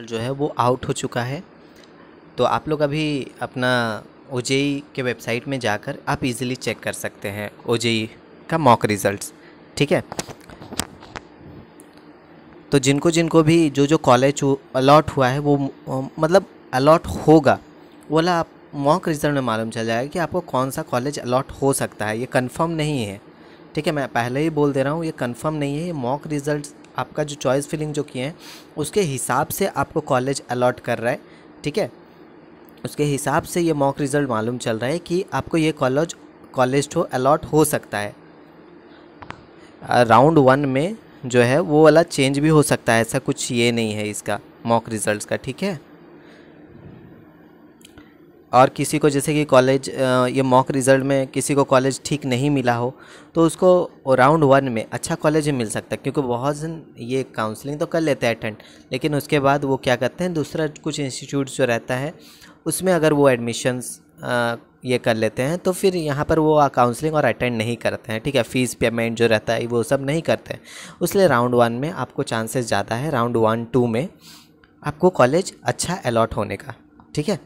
जो है वो आउट हो चुका है तो आप लोग अभी अपना ओ e के वेबसाइट में जाकर आप इजीली चेक कर सकते हैं ओ e का मॉक रिज़ल्ट ठीक है तो जिनको जिनको भी जो जो कॉलेज अलॉट हुआ है वो मतलब अलॉट होगा वाला आप मॉक रिज़ल्ट में मालूम चल जाएगा कि आपको कौन सा कॉलेज अलॉट हो सकता है ये कंफर्म नहीं है ठीक है मैं पहले ही बोल दे रहा हूँ ये कंफर्म नहीं है ये मॉक रिज़ल्ट आपका जो चॉइस फिलिंग जो किए हैं उसके हिसाब से आपको कॉलेज अलॉट कर रहा है ठीक है उसके हिसाब से ये मॉक रिज़ल्ट मालूम चल रहा है कि आपको ये कॉलेज कॉलेज ठो अलॉट हो सकता है राउंड वन में जो है वो वाला चेंज भी हो सकता है ऐसा कुछ ये नहीं है इसका मॉक रिज़ल्ट का ठीक है और किसी को जैसे कि कॉलेज ये मॉक रिज़ल्ट में किसी को कॉलेज ठीक नहीं मिला हो तो उसको राउंड वन में अच्छा कॉलेज ही मिल सकता है क्योंकि बहुत ये काउंसलिंग तो कर लेते हैं अटेंड लेकिन उसके बाद वो क्या करते हैं दूसरा कुछ इंस्टीट्यूट जो रहता है उसमें अगर वो एडमिशन्स ये कर लेते हैं तो फिर यहाँ पर वो काउंसलिंग और अटेंड नहीं करते हैं ठीक है फ़ीस पेमेंट जो रहता है वो सब नहीं करते हैं उसलिए राउंड वन में आपको चांसेस ज़्यादा है राउंड वन टू में आपको कॉलेज अच्छा अलॉट होने का ठीक है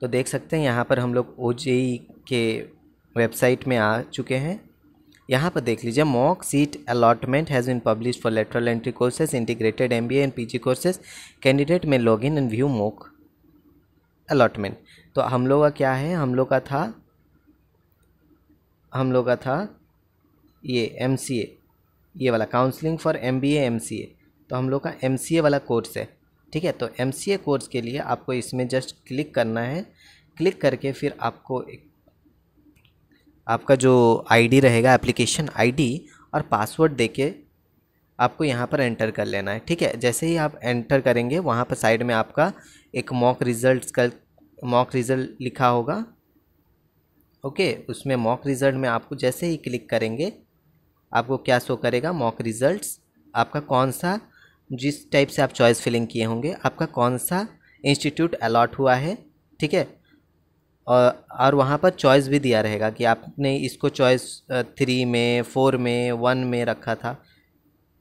तो देख सकते हैं यहाँ पर हम लोग ओ e के वेबसाइट में आ चुके हैं यहाँ पर देख लीजिए mock seat allotment has been publish for lateral entry courses integrated M B and P G courses candidate में log in and view mock allotment तो हम लोग का क्या है हम लोग का था हम लोग का था ये एम सी ए ये वाला counselling for M B M C A तो हम लोग का एम सी ए वाला कोर्स है ठीक है तो एम कोर्स के लिए आपको इसमें जस्ट क्लिक करना है क्लिक करके फिर आपको एक आपका जो आईडी रहेगा एप्लीकेशन आईडी और पासवर्ड देके आपको यहाँ पर एंटर कर लेना है ठीक है जैसे ही आप एंटर करेंगे वहाँ पर साइड में आपका एक मॉक रिज़ल्ट का मॉक रिज़ल्ट लिखा होगा ओके उसमें मॉक रिज़ल्ट में आपको जैसे ही क्लिक करेंगे आपको क्या शो करेगा मॉक रिजल्ट आपका कौन सा जिस टाइप से आप चॉइस फिलिंग किए होंगे आपका कौन सा इंस्टीट्यूट अलॉट हुआ है ठीक है और और वहाँ पर चॉइस भी दिया रहेगा कि आपने इसको चॉइस थ्री में फोर में वन में रखा था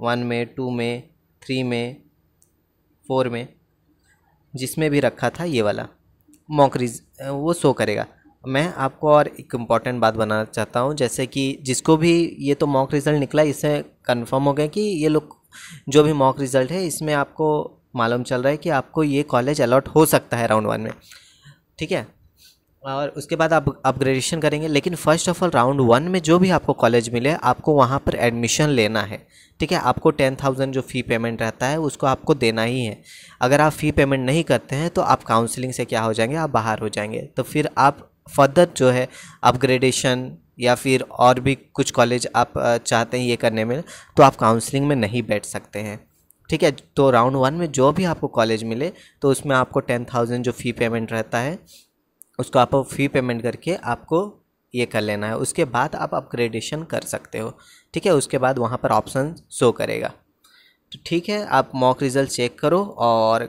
वन में टू में थ्री में फोर में जिसमें भी रखा था ये वाला मॉकरीज वो शो करेगा मैं आपको और एक इम्पॉर्टेंट बात बनाना चाहता हूँ जैसे कि जिसको भी ये तो मॉक रिज़ल्ट निकला इससे कंफर्म हो गया कि ये लोग जो भी मॉक रिज़ल्ट है इसमें आपको मालूम चल रहा है कि आपको ये कॉलेज अलॉट हो सकता है राउंड वन में ठीक है और उसके बाद आप अपग्रेडेशन करेंगे लेकिन first of all round one में जो भी आपको कॉलेज मिले आपको वहाँ पर एडमिशन लेना है ठीक है आपको टेन थाउजेंड जो फ़ी पेमेंट रहता है उसको आपको देना ही है अगर आप फ़ी पेमेंट नहीं करते हैं तो आप काउंसलिंग से क्या हो जाएंगे आप बाहर हो जाएंगे तो फिर आप फर्दर जो है अपग्रेडेशन या फिर और भी कुछ कॉलेज आप चाहते हैं ये करने में तो आप काउंसलिंग में नहीं बैठ सकते हैं ठीक है तो राउंड वन में जो भी आपको कॉलेज मिले तो उसमें आपको टेन थाउजेंड जो फ़ी पेमेंट रहता है उसको आप फ़ी पेमेंट करके आपको ये कर लेना है उसके बाद आप अपग्रेडेशन कर सकते हो ठीक है उसके बाद वहाँ पर ऑप्शन शो करेगा तो ठीक है आप मॉक रिज़ल्ट चेक करो और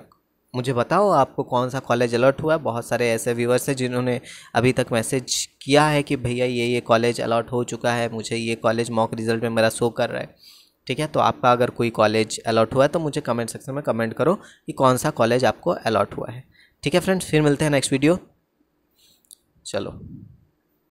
मुझे बताओ आपको कौन सा कॉलेज अलॉट हुआ है बहुत सारे ऐसे व्यूवर्स हैं जिन्होंने अभी तक मैसेज किया है कि भैया ये ये कॉलेज अलॉट हो चुका है मुझे ये कॉलेज मॉक रिज़ल्ट में मेरा शो कर रहा है ठीक है तो आपका अगर कोई कॉलेज अलॉट हुआ है तो मुझे कमेंट सेक्शन में कमेंट करो कि कौन सा कॉलेज आपको अलॉट हुआ है ठीक है फ्रेंड्स फिर मिलते हैं नेक्स्ट वीडियो चलो